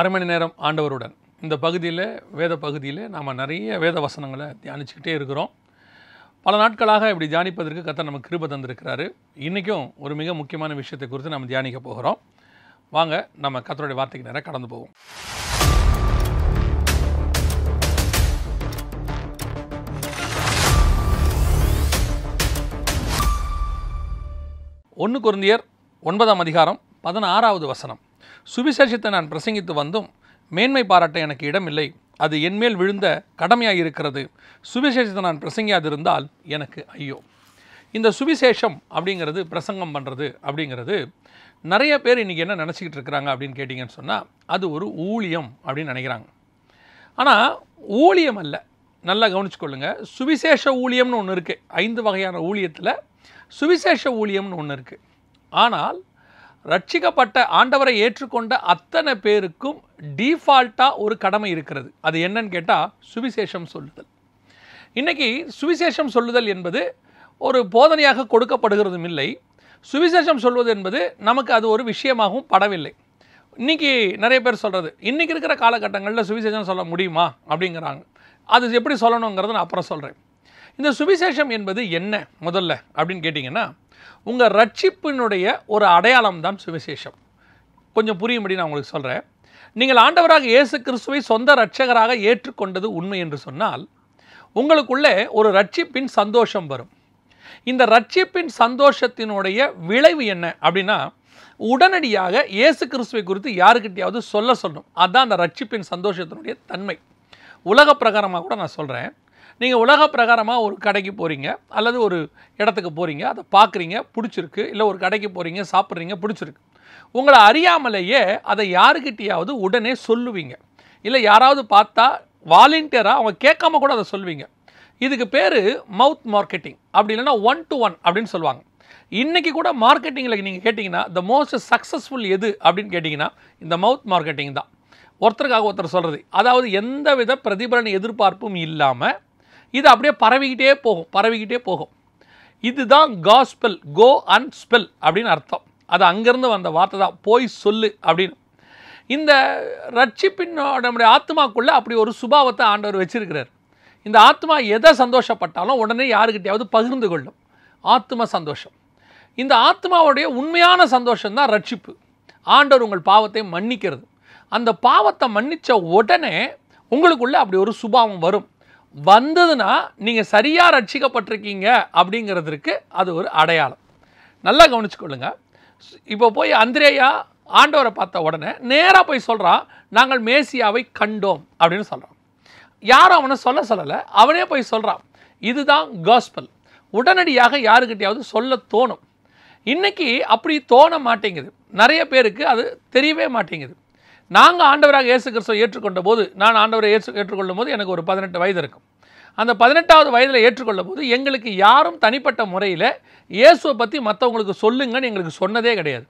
அரை மணி நேரம் ஆண்டவருடன் இந்த பகுதியில் வேத பகுதியில் நாம் நிறைய வேத வசனங்களை தியானிச்சுக்கிட்டே இருக்கிறோம் பல நாட்களாக இப்படி தியானிப்பதற்கு கத்த நமக்கு கிருப தந்திருக்கிறாரு இன்றைக்கும் ஒரு மிக முக்கியமான விஷயத்தை குறித்து நம்ம தியானிக்க போகிறோம் வாங்க நம்ம கத்தருடைய வார்த்தைக்கு நேரம் கடந்து போவோம் ஒன்று குருந்தியர் ஒன்பதாம் அதிகாரம் பதினாறாவது வசனம் சுவிசேஷத்தை நான் பிரசங்கித்து வந்தும் மேன்மை பாராட்ட எனக்கு இடமில்லை அது என்மேல் விழுந்த கடமையாக இருக்கிறது சுவிசேஷத்தை நான் பிரசங்கியாதிருந்தால் எனக்கு ஐயோ இந்த சுவிசேஷம் அப்படிங்கிறது பிரசங்கம் பண்ணுறது அப்படிங்கிறது நிறைய பேர் இன்றைக்கி என்ன நினச்சிக்கிட்டு இருக்கிறாங்க அப்படின்னு கேட்டிங்கன்னு சொன்னால் அது ஒரு ஊழியம் அப்படின்னு நினைக்கிறாங்க ஆனால் ஊழியம் அல்ல நல்லா கவனிச்சுக்கொள்ளுங்க சுவிசேஷ ஊழியம்னு ஒன்று இருக்குது ஐந்து வகையான ஊழியத்தில் சுவிசேஷ ஊழியம்னு ஒன்று இருக்குது ஆனால் ரட்சிக்கப்பட்ட ஆண்டவரை ஏற்றுக்கொண்ட அத்தனை பேருக்கும் டீஃபால்ட்டாக ஒரு கடமை இருக்கிறது அது என்னன்னு கேட்டால் சுவிசேஷம் சொல்லுதல் இன்றைக்கி சுவிசேஷம் சொல்லுதல் என்பது ஒரு போதனையாக கொடுக்கப்படுகிறதும் இல்லை சுவிசேஷம் சொல்வது என்பது நமக்கு அது ஒரு விஷயமாகவும் படவில்லை இன்றைக்கி நிறைய பேர் சொல்கிறது இன்றைக்கி இருக்கிற காலகட்டங்களில் சுவிசேஷம் சொல்ல முடியுமா அப்படிங்கிறாங்க அது எப்படி சொல்லணுங்கிறத நான் அப்புறம் சொல்கிறேன் இந்த சுவிசேஷம் என்பது என்ன முதல்ல அப்படின்னு கேட்டிங்கன்னா உங்கள் ரட்சிப்பினுடைய ஒரு அடையாளம் தான் சுவிசேஷம் கொஞ்சம் புரியும்படி நான் உங்களுக்கு சொல்கிறேன் நீங்கள் ஆண்டவராக இயேசு கிறிஸ்துவை சொந்த ரட்சகராக ஏற்றுக்கொண்டது உண்மை என்று சொன்னால் உங்களுக்குள்ளே ஒரு ரட்சிப்பின் சந்தோஷம் வரும் இந்த ரட்சிப்பின் சந்தோஷத்தினுடைய விளைவு என்ன அப்படின்னா உடனடியாக இயேசு கிறிஸ்துவை குறித்து யாருக்கிட்டையாவது சொல்ல சொல்லணும் அதுதான் அந்த ரட்சிப்பின் சந்தோஷத்தினுடைய தன்மை உலக பிரகாரமாக கூட நான் சொல்கிறேன் நீங்கள் உலக பிரகாரமாக ஒரு கடைக்கு போகிறீங்க அல்லது ஒரு இடத்துக்கு போகிறீங்க அதை பார்க்குறீங்க பிடிச்சிருக்கு இல்லை ஒரு கடைக்கு போகிறீங்க சாப்பிட்றீங்க பிடிச்சிருக்கு உங்களை அறியாமலேயே அதை யாருக்கிட்டேயாவது உடனே சொல்லுவீங்க இல்லை யாராவது பார்த்தா வாலண்டியராக அவங்க கேட்காம கூட அதை சொல்லுவீங்க இதுக்கு பேர் மவுத் மார்க்கெட்டிங் அப்படி இல்லைன்னா ஒன் டு ஒன் அப்படின்னு சொல்லுவாங்க இன்றைக்கி கூட மார்க்கெட்டிங்கில் நீங்கள் கேட்டிங்கன்னா த மோஸ்ட் சக்ஸஸ்ஃபுல் எது அப்படின்னு கேட்டிங்கன்னா இந்த மவுத் மார்க்கெட்டிங் தான் ஒருத்தருக்காக ஒருத்தர் சொல்கிறது அதாவது எந்தவித பிரதிபலன் எதிர்பார்ப்பும் இல்லாமல் இது அப்படியே பரவிக்கிட்டே போகும் பரவிக்கிட்டே போகும் இதுதான் காஸ்பெல் கோ அண்ட் ஸ்பெல் அப்படின்னு அர்த்தம் அது அங்கேருந்து வந்த வார்த்தை தான் போய் சொல்லு அப்படின்னு இந்த ரட்சிப்பின் நம்முடைய ஆத்மாக்குள்ளே அப்படி ஒரு சுபாவத்தை ஆண்டவர் வச்சிருக்கிறார் இந்த ஆத்மா எதை சந்தோஷப்பட்டாலும் உடனே யாருக்கிட்டையாவது பகிர்ந்து கொள்ளும் ஆத்ம சந்தோஷம் இந்த ஆத்மாவுடைய உண்மையான சந்தோஷம்தான் ரட்சிப்பு ஆண்டவர் உங்கள் பாவத்தை மன்னிக்கிறது அந்த பாவத்தை மன்னித்த உடனே உங்களுக்குள்ளே அப்படி ஒரு சுபாவம் வரும் வந்ததுன்னா நீங்கள் சரியாக ரட்சிக்கப்பட்டிருக்கீங்க அப்படிங்கிறதுக்கு அது ஒரு அடையாளம் நல்லா கவனிச்சுக்கொள்ளுங்க இப்போ போய் அந்திரேயா ஆண்டவரை பார்த்த உடனே நேராக போய் சொல்கிறான் நாங்கள் மேசியாவை கண்டோம் அப்படின்னு சொல்கிறான் யாரும் அவனை சொல்ல சொல்லலை அவனே போய் சொல்கிறான் இதுதான் காஸ்பல் உடனடியாக யாருக்கிட்டையாவது சொல்ல தோணும் இன்றைக்கி அப்படி தோண மாட்டேங்குது நிறைய பேருக்கு அது தெரியவே மாட்டேங்குது நாங்கள் ஆண்டவராக இயேசு கிறிஸ்துவை ஏற்றுக்கொண்ட போது நான் ஆண்டவரை ஏற்று ஏற்றுக்கொள்ளும் போது எனக்கு ஒரு பதினெட்டு வயது இருக்கும் அந்த பதினெட்டாவது வயதில் ஏற்றுக்கொள்ளும் போது எங்களுக்கு யாரும் தனிப்பட்ட முறையில் இயேசுவை பற்றி மற்றவங்களுக்கு சொல்லுங்கன்னு எங்களுக்கு சொன்னதே கிடையாது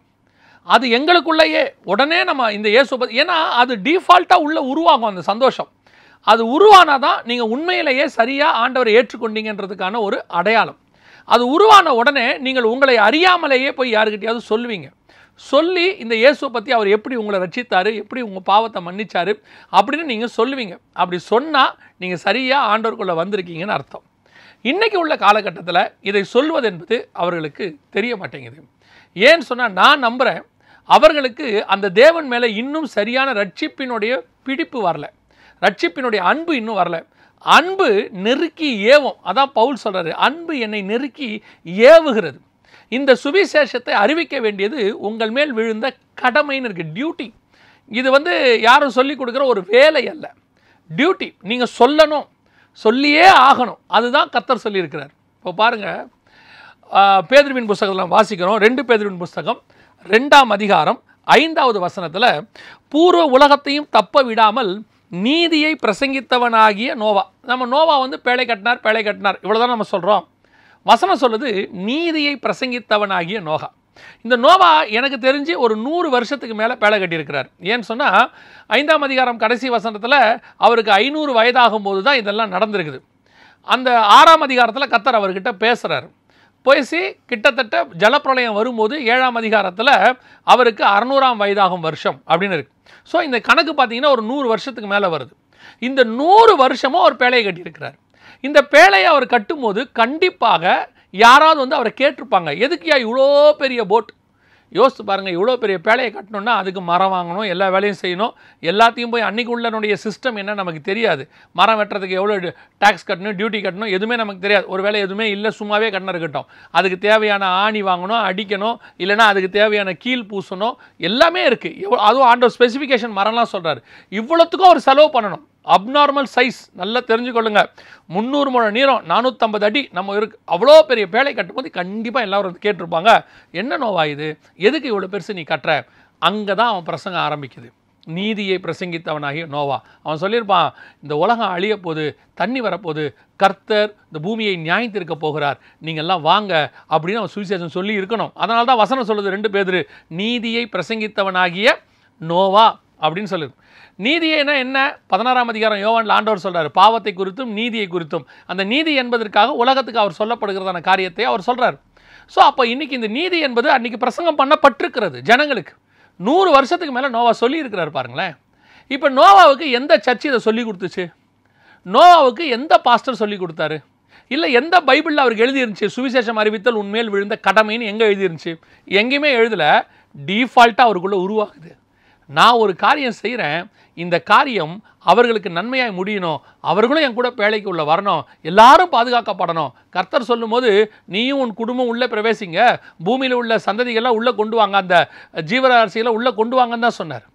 அது எங்களுக்குள்ளேயே உடனே நம்ம இந்த இயேசுவை பற்றி ஏன்னா அது டிஃபால்ட்டாக உள்ளே உருவாகும் அந்த சந்தோஷம் அது உருவானால் தான் நீங்கள் உண்மையிலேயே சரியாக ஆண்டவரை ஏற்றுக்கொண்டீங்கன்றதுக்கான ஒரு அடையாளம் அது உருவான உடனே நீங்கள் உங்களை அறியாமலேயே போய் யாருக்கிட்டையாவது சொல்லுவீங்க சொல்லி இந்த இயேசுவை பற்றி அவர் எப்படி உங்களை ரட்சித்தார் எப்படி உங்கள் பாவத்தை மன்னித்தார் அப்படின்னு நீங்கள் சொல்லுவீங்க அப்படி சொன்னால் நீங்கள் சரியாக ஆண்டோருக்குள்ளே வந்திருக்கீங்கன்னு அர்த்தம் இன்றைக்கி உள்ள காலகட்டத்தில் இதை சொல்வது என்பது அவர்களுக்கு தெரிய மாட்டேங்குது ஏன்னு சொன்னால் நான் நம்புகிறேன் அவர்களுக்கு அந்த தேவன் மேலே இன்னும் சரியான ரட்சிப்பினுடைய பிடிப்பு வரல ரட்சிப்பினுடைய அன்பு இன்னும் வரல அன்பு நெருக்கி ஏவும் அதான் பவுல் சொல்கிறாரு அன்பு என்னை நெருக்கி ஏவுகிறது இந்த சுவிசேஷத்தை அறிவிக்க வேண்டியது உங்கள் மேல் விழுந்த கடமைன்னு இருக்குது டியூட்டி இது வந்து யாரும் சொல்லி கொடுக்குற ஒரு வேலை அல்ல டியூட்டி நீங்கள் சொல்லணும் சொல்லியே ஆகணும் அதுதான் கத்தர் சொல்லியிருக்கிறார் இப்போ பாருங்கள் பேதிருவின் புஸ்தகத்தில் வாசிக்கிறோம் ரெண்டு பேதிருவின் புஸ்தகம் ரெண்டாம் அதிகாரம் ஐந்தாவது வசனத்தில் பூர்வ உலகத்தையும் தப்ப விடாமல் நீதியை பிரசங்கித்தவனாகிய நோவா நம்ம நோவா வந்து பேழை கட்டினார் பேழை கட்டினார் இவ்வளோதான் நம்ம சொல்கிறோம் வசனம் சொல்லுது நீதியை பிரசங்கித்தவனாகிய நோகா இந்த நோவா எனக்கு தெரிஞ்சு ஒரு நூறு வருஷத்துக்கு மேலே பேலை கட்டியிருக்கிறார் ஏன்னு சொன்னால் ஐந்தாம் அதிகாரம் கடைசி வசனத்தில் அவருக்கு ஐநூறு வயதாகும் போது தான் இதெல்லாம் நடந்திருக்குது அந்த ஆறாம் அதிகாரத்தில் கத்தர் அவர்கிட்ட பேசுகிறார் பேசி கிட்டத்தட்ட ஜலப்பிரளயம் வரும்போது ஏழாம் அதிகாரத்தில் அவருக்கு அறநூறாம் வயதாகும் வருஷம் அப்படின்னு இருக்குது ஸோ இந்த கணக்கு பார்த்தீங்கன்னா ஒரு நூறு வருஷத்துக்கு மேலே வருது இந்த நூறு வருஷமும் அவர் பேழையை கட்டியிருக்கிறார் இந்த பேழையை அவர் கட்டும்போது கண்டிப்பாக யாராவது வந்து அவரை கேட்டிருப்பாங்க எதுக்குயா இவ்வளோ பெரிய போட் யோசித்து பாருங்கள் இவ்வளோ பெரிய பேழையை கட்டணும்னா அதுக்கு மரம் வாங்கணும் எல்லா வேலையும் செய்யணும் எல்லாத்தையும் போய் அன்றைக்கு உள்ளனுடைய சிஸ்டம் என்ன நமக்கு தெரியாது மரம் வெட்டுறதுக்கு எவ்வளோ டேக்ஸ் கட்டணும் டியூட்டி கட்டணும் எதுவுமே நமக்கு தெரியாது ஒரு வேலை எதுவுமே இல்லை சும்மாவே கட்டணும் இருக்கட்டும் அதுக்கு தேவையான ஆணி வாங்கணும் அடிக்கணும் இல்லைனா அதுக்கு தேவையான கீழ் பூசணும் எல்லாமே இருக்குது எவ்வளோ அதுவும் ஆண்டோ ஸ்பெசிஃபிகேஷன் மரம்லாம் சொல்கிறாரு இவ்வளோத்துக்கும் ஒரு செலவு பண்ணணும் அப்நார்மல் சைஸ் நல்லா தெரிஞ்சுக்கொள்ளுங்க முந்நூறு முழ நீரம் நானூற்றம்பது அடி நம்ம இருக்கு அவ்வளோ பெரிய வேலை கட்டும்போது கண்டிப்பாக எல்லோரும் வந்து கேட்டிருப்பாங்க என்ன நோவாயுது எதுக்கு இவ்வளோ பெருசு நீ கட்டுற அங்கே தான் அவன் பிரசங்கம் ஆரம்பிக்குது நீதியை பிரசங்கித்தவனாகிய நோவா அவன் சொல்லியிருப்பான் இந்த உலகம் அழிய போது தண்ணி வரப்போது கர்த்தர் இந்த பூமியை நியாயத்திருக்க போகிறார் நீங்கள்லாம் வாங்க அப்படின்னு அவன் சுவிசேஷம் சொல்லி இருக்கணும் அதனால தான் வசனம் சொல்லுது ரெண்டு பேர் நீதியை பிரசங்கித்தவனாகிய நோவா அப்படின்னு சொல்லுது நீதியைனா என்ன பதினாறாம் அதிகாரம் யோவான் ஆண்டவர் சொல்கிறார் பாவத்தை குறித்தும் நீதியை குறித்தும் அந்த நீதி என்பதற்காக உலகத்துக்கு அவர் சொல்லப்படுகிறதான காரியத்தை அவர் சொல்கிறார் ஸோ அப்போ இன்றைக்கி இந்த நீதி என்பது அன்றைக்கி பிரசங்கம் பண்ணப்பட்டிருக்கிறது ஜனங்களுக்கு நூறு வருஷத்துக்கு மேலே நோவா சொல்லியிருக்கிறார் பாருங்களேன் இப்போ நோவாவுக்கு எந்த சர்ச்சி இதை சொல்லி கொடுத்துச்சு நோவாவுக்கு எந்த பாஸ்டர் சொல்லி கொடுத்தாரு இல்லை எந்த பைபிளில் அவருக்கு எழுதியிருந்துச்சு சுவிசேஷம் அறிவித்தல் உண்மையில் விழுந்த கடமைன்னு எங்கே எழுதியிருந்துச்சு எங்கேயுமே எழுதலை டீஃபால்ட்டாக அவருக்குள்ளே உருவாகுது நான் ஒரு காரியம் செய்கிறேன் இந்த காரியம் அவர்களுக்கு நன்மையாக முடியணும் அவர்களும் என் கூட பேழைக்கு உள்ள வரணும் எல்லாரும் பாதுகாக்கப்படணும் கர்த்தர் சொல்லும்போது நீயும் உன் குடும்பம் உள்ளே பிரவேசிங்க பூமியில் உள்ள சந்ததிகள்லாம் உள்ளே கொண்டு வாங்க அந்த ஜீவராசிகளை உள்ளே கொண்டு வாங்கன்னு தான் சொன்னார்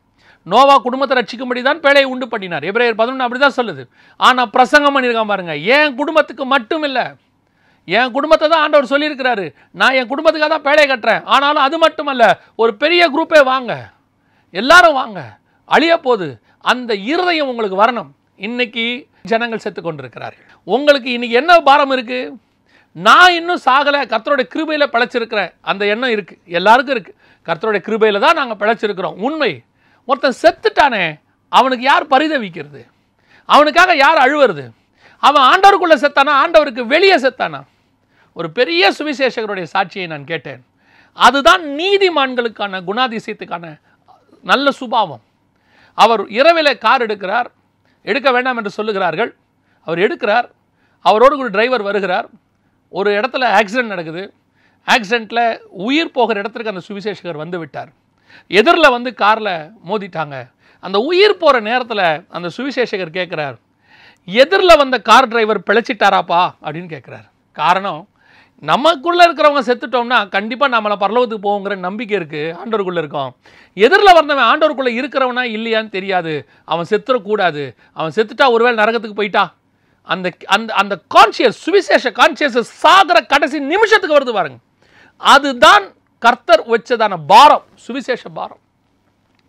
நோவா குடும்பத்தை ரட்சிக்கும்படி தான் பேழையை உண்டு பண்ணினார் எப்ரேயர் பதினொன்று அப்படி தான் சொல்லுது ஆனால் பிரசங்கம் பண்ணியிருக்கான் பாருங்க என் குடும்பத்துக்கு மட்டும் இல்லை என் குடும்பத்தை தான் ஆண்டவர் சொல்லியிருக்கிறாரு நான் என் குடும்பத்துக்காக தான் பேழையை கட்டுறேன் ஆனாலும் அது மட்டுமல்ல ஒரு பெரிய குரூப்பே வாங்க எல்லாரும் வாங்க அழிய போது அந்த இருதயம் உங்களுக்கு வரணும் இன்னைக்கு ஜனங்கள் செத்து கொண்டிருக்கிறார்கள் உங்களுக்கு இன்னைக்கு என்ன பாரம் இருக்குது நான் இன்னும் சாகலை கர்த்தருடைய கிருபையில் பிழைச்சிருக்கிறேன் அந்த எண்ணம் இருக்குது எல்லாருக்கும் இருக்குது கர்த்தருடைய கிருபையில் தான் நாங்கள் பிழைச்சிருக்கிறோம் உண்மை ஒருத்தன் செத்துட்டானே அவனுக்கு யார் பரிதவிக்கிறது அவனுக்காக யார் அழுவுறது அவன் ஆண்டவருக்குள்ளே செத்தானா ஆண்டவருக்கு வெளியே செத்தானா ஒரு பெரிய சுவிசேஷகருடைய சாட்சியை நான் கேட்டேன் அதுதான் நீதிமான்களுக்கான குணாதிசயத்துக்கான நல்ல சுபாவம் அவர் இரவில் கார் எடுக்கிறார் எடுக்க வேண்டாம் என்று சொல்லுகிறார்கள் அவர் எடுக்கிறார் அவரோடு ஒரு டிரைவர் வருகிறார் ஒரு இடத்துல ஆக்சிடென்ட் நடக்குது ஆக்சிடெண்ட்டில் உயிர் போகிற இடத்துக்கு அந்த சுவிசேஷகர் வந்து விட்டார் எதிரில் வந்து காரில் மோதிட்டாங்க அந்த உயிர் போகிற நேரத்தில் அந்த சுவிசேஷகர் கேட்குறார் எதிரில் வந்த கார் டிரைவர் பிழைச்சிட்டாராப்பா அப்படின்னு கேட்குறார் காரணம் நமக்குள்ளே இருக்கிறவங்க செத்துட்டோம்னா கண்டிப்பாக நம்மளை பரலோகத்துக்கு போவோங்கிற நம்பிக்கை இருக்குது ஆண்டோருக்குள்ளே இருக்கோம் எதிரில் வந்தவன் ஆண்டோருக்குள்ளே இருக்கிறவனா இல்லையான்னு தெரியாது அவன் செத்துடக்கூடாது அவன் செத்துட்டா ஒருவேளை நரகத்துக்கு போயிட்டா அந்த அந்த அந்த கான்சியஸ் சுவிசேஷ கான்சியஸ் சாகிற கடைசி நிமிஷத்துக்கு வருது பாருங்க அதுதான் கர்த்தர் வச்சதான பாரம் சுவிசேஷ பாரம்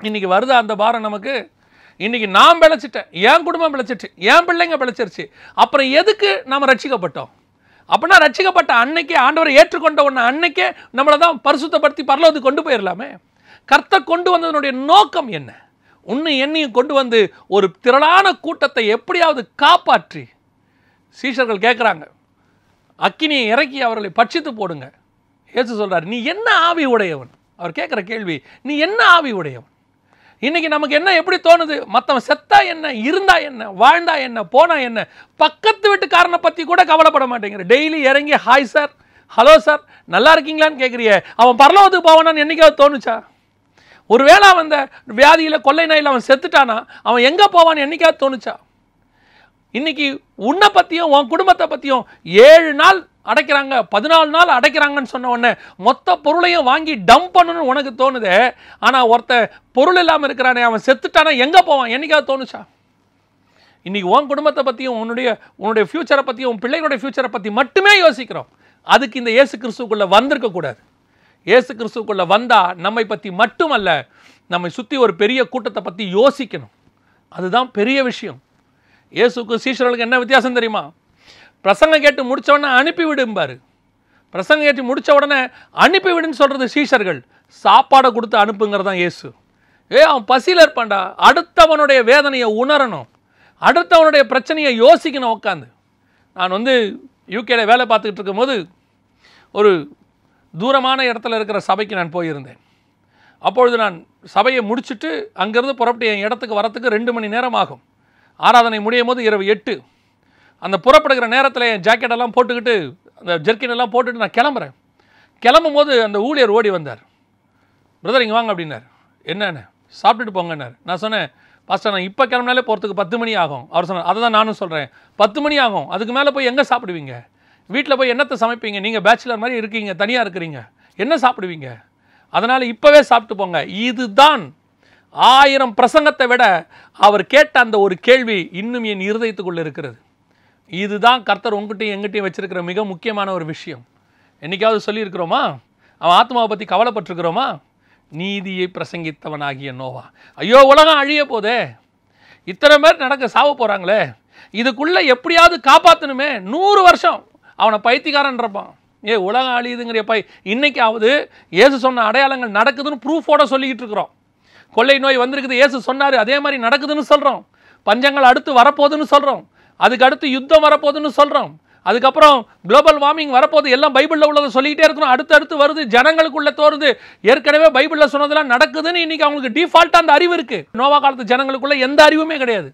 இன்றைக்கி வருது அந்த பாரம் நமக்கு இன்றைக்கி நான் பிழைச்சிட்டேன் என் குடும்பம் பிழைச்சிட்டு என் பிள்ளைங்க பிழைச்சிருச்சு அப்புறம் எதுக்கு நாம் ரட்சிக்கப்பட்டோம் அப்படின்னா ரச்சிக்கப்பட்ட அன்னைக்கே ஆண்டவரை ஏற்றுக்கொண்ட உன்னை அன்னைக்கே நம்மளை தான் பரிசுத்தப்படுத்தி பரலோது கொண்டு போயிடலாமே கர்த்த கொண்டு வந்ததனுடைய நோக்கம் என்ன உன்னை என்னையும் கொண்டு வந்து ஒரு திரளான கூட்டத்தை எப்படியாவது காப்பாற்றி சீஷர்கள் கேட்குறாங்க அக்கினியை இறக்கி அவர்களை பட்சித்து போடுங்க ஏசு சொல்கிறார் நீ என்ன ஆவி உடையவன் அவர் கேட்குற கேள்வி நீ என்ன ஆவி உடையவன் இன்றைக்கி நமக்கு என்ன எப்படி தோணுது மற்றவன் செத்தா என்ன இருந்தா என்ன வாழ்ந்தா என்ன போனா என்ன பக்கத்து வீட்டுக்காரனை பற்றி கூட கவலைப்பட மாட்டேங்கிற டெய்லி இறங்கி ஹாய் சார் ஹலோ சார் நல்லா இருக்கீங்களான்னு கேட்குறிய அவன் பரலோகத்துக்கு போவானான்னு என்றைக்காவது தோணுச்சா ஒருவேளை அவன் அந்த வியாதியில் கொள்ளை நாயில் அவன் செத்துட்டானா அவன் எங்கே போவான்னு என்றைக்காவது தோணுச்சா இன்றைக்கி உன்னை பற்றியும் உன் குடும்பத்தை பற்றியும் ஏழு நாள் அடைக்கிறாங்க பதினாலு நாள் அடைக்கிறாங்கன்னு சொன்ன உடனே மொத்த பொருளையும் வாங்கி டம்ப் பண்ணணும்னு உனக்கு தோணுது ஆனால் ஒருத்த பொருள் இல்லாமல் இருக்கிறானே அவன் செத்துட்டானா எங்கே போவான் என்றைக்காவது தோணுச்சா இன்றைக்கி உன் குடும்பத்தை பற்றியும் உன்னுடைய உன்னுடைய ஃப்யூச்சரை பற்றியும் உன் பிள்ளைகளுடைய ஃப்யூச்சரை பற்றி மட்டுமே யோசிக்கிறோம் அதுக்கு இந்த இயேசு கிறிஸ்துக்குள்ளே வந்திருக்கக்கூடாது இயேசு கிறிஸ்துக்குள்ளே வந்தால் நம்மை பற்றி மட்டுமல்ல நம்மை சுற்றி ஒரு பெரிய கூட்டத்தை பற்றி யோசிக்கணும் அதுதான் பெரிய விஷயம் இயேசுக்கு சீஷர்களுக்கு என்ன வித்தியாசம் தெரியுமா பிரசங்கம் கேட்டு முடித்த உடனே அனுப்பிவிடும்பார் பிரசங்கம் கேட்டு முடித்த உடனே அனுப்பிவிடுன்னு சொல்கிறது சீஷர்கள் சாப்பாடை கொடுத்து அனுப்புங்கிறது தான் ஏசு ஏ அவன் பசியில் இருப்பான்டா அடுத்தவனுடைய வேதனையை உணரணும் அடுத்தவனுடைய பிரச்சனையை யோசிக்கணும் உட்காந்து நான் வந்து யூகேல வேலை பார்த்துக்கிட்டு இருக்கும்போது ஒரு தூரமான இடத்துல இருக்கிற சபைக்கு நான் போயிருந்தேன் அப்பொழுது நான் சபையை முடிச்சுட்டு அங்கேருந்து புறப்பட்டு என் இடத்துக்கு வரத்துக்கு ரெண்டு மணி நேரம் ஆகும் ஆராதனை முடியும் போது இரவு எட்டு அந்த புறப்படுகிற நேரத்தில் என் ஜாக்கெட்டெல்லாம் போட்டுக்கிட்டு அந்த ஜெர்க்கின் எல்லாம் போட்டுட்டு நான் கிளம்புறேன் கிளம்பும் போது அந்த ஊழியர் ஓடி வந்தார் பிரதர் இங்கே வாங்க அப்படின்னார் என்னென்ன சாப்பிட்டுட்டு போங்கன்னார் நான் சொன்னேன் பாஸ்டர் நான் இப்போ கிளம்புனாலே போகிறதுக்கு பத்து மணி ஆகும் அவர் சொன்னார் அதை தான் நானும் சொல்கிறேன் பத்து மணி ஆகும் அதுக்கு மேலே போய் எங்கே சாப்பிடுவீங்க வீட்டில் போய் என்னத்தை சமைப்பீங்க நீங்கள் பேச்சுலர் மாதிரி இருக்கீங்க தனியாக இருக்கிறீங்க என்ன சாப்பிடுவீங்க அதனால் இப்போவே சாப்பிட்டு போங்க இதுதான் ஆயிரம் பிரசங்கத்தை விட அவர் கேட்ட அந்த ஒரு கேள்வி இன்னும் என் இருதயத்துக்குள்ளே இருக்கிறது இதுதான் கர்த்தர் உங்ககிட்டையும் எங்கிட்டையும் வச்சுருக்கிற மிக முக்கியமான ஒரு விஷயம் என்றைக்காவது சொல்லியிருக்கிறோமா அவன் ஆத்மாவை பற்றி கவலைப்பட்டிருக்கிறோமா நீதியை பிரசங்கித்தவனாகிய நோவா ஐயோ உலகம் அழிய போதே இத்தனை பேர் நடக்க சாவ போகிறாங்களே இதுக்குள்ளே எப்படியாவது காப்பாற்றணுமே நூறு வருஷம் அவனை பைத்தியக்காரன்றப்பான் ஏ உலகம் அழியுதுங்கிற பை இன்றைக்காவது ஏசு சொன்ன அடையாளங்கள் நடக்குதுன்னு ப்ரூஃபோட சொல்லிக்கிட்டு இருக்கிறோம் கொள்ளை நோய் வந்திருக்குது ஏசு சொன்னார் அதே மாதிரி நடக்குதுன்னு சொல்கிறோம் பஞ்சங்கள் அடுத்து வரப்போகுதுன்னு சொல்கிறோம் அதுக்கு அடுத்து யுத்தம் வரப்போகுதுன்னு சொல்கிறோம் அதுக்கப்புறம் குளோபல் வார்மிங் வரப்போகுது எல்லாம் பைபிளில் உள்ளதை சொல்லிக்கிட்டே இருக்கணும் அடுத்தடுத்து வருது ஜனங்களுக்குள்ளே தோறுது ஏற்கனவே பைபிளில் சொன்னதெல்லாம் நடக்குதுன்னு இன்றைக்கி அவங்களுக்கு டிஃபால்ட்டாக அந்த அறிவு இருக்குது நோவா காலத்து ஜனங்களுக்குள்ளே எந்த அறிவுமே கிடையாது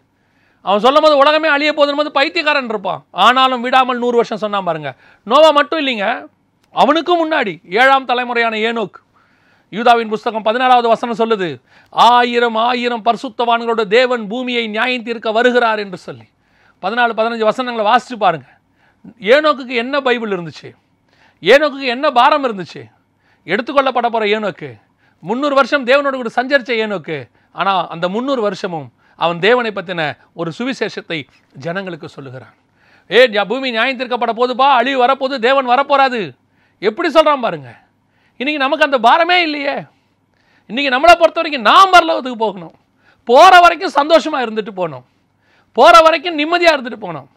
அவன் சொல்லும் போது உலகமே அழிய போதும் போது பைத்தியக்காரன் இருப்பான் ஆனாலும் விடாமல் நூறு வருஷம் சொன்னான் பாருங்க நோவா மட்டும் இல்லைங்க அவனுக்கும் முன்னாடி ஏழாம் தலைமுறையான ஏனோக் யூதாவின் புஸ்தகம் பதினாலாவது வசனம் சொல்லுது ஆயிரம் ஆயிரம் பரிசுத்தவான்களோட தேவன் பூமியை நியாயம் தீர்க்க வருகிறார் என்று சொல்லி பதினாலு பதினஞ்சு வசனங்களை வாசித்து பாருங்கள் ஏனோக்குக்கு என்ன பைபிள் இருந்துச்சு ஏனோக்குக்கு என்ன பாரம் இருந்துச்சு எடுத்துக்கொள்ளப்பட போகிற ஏனோக்கு முந்நூறு வருஷம் தேவனோடு கூட சஞ்சரித்த ஏனோக்கு ஆனால் அந்த முந்நூறு வருஷமும் அவன் தேவனை பற்றின ஒரு சுவிசேஷத்தை ஜனங்களுக்கு சொல்லுகிறான் ஏ பூமி நியாயம் தீர்க்கப்பட போதுப்பா அழிவு வரப்போகுது தேவன் வரப்போகிறாது எப்படி சொல்கிறான் பாருங்க இன்றைக்கி நமக்கு அந்த பாரமே இல்லையே இன்றைக்கி நம்மளை பொறுத்த வரைக்கும் நாம் பரலோகத்துக்கு போகணும் போகிற வரைக்கும் சந்தோஷமாக இருந்துட்டு போகணும் போகிற வரைக்கும் நிம்மதியாக இருந்துட்டு போனோம்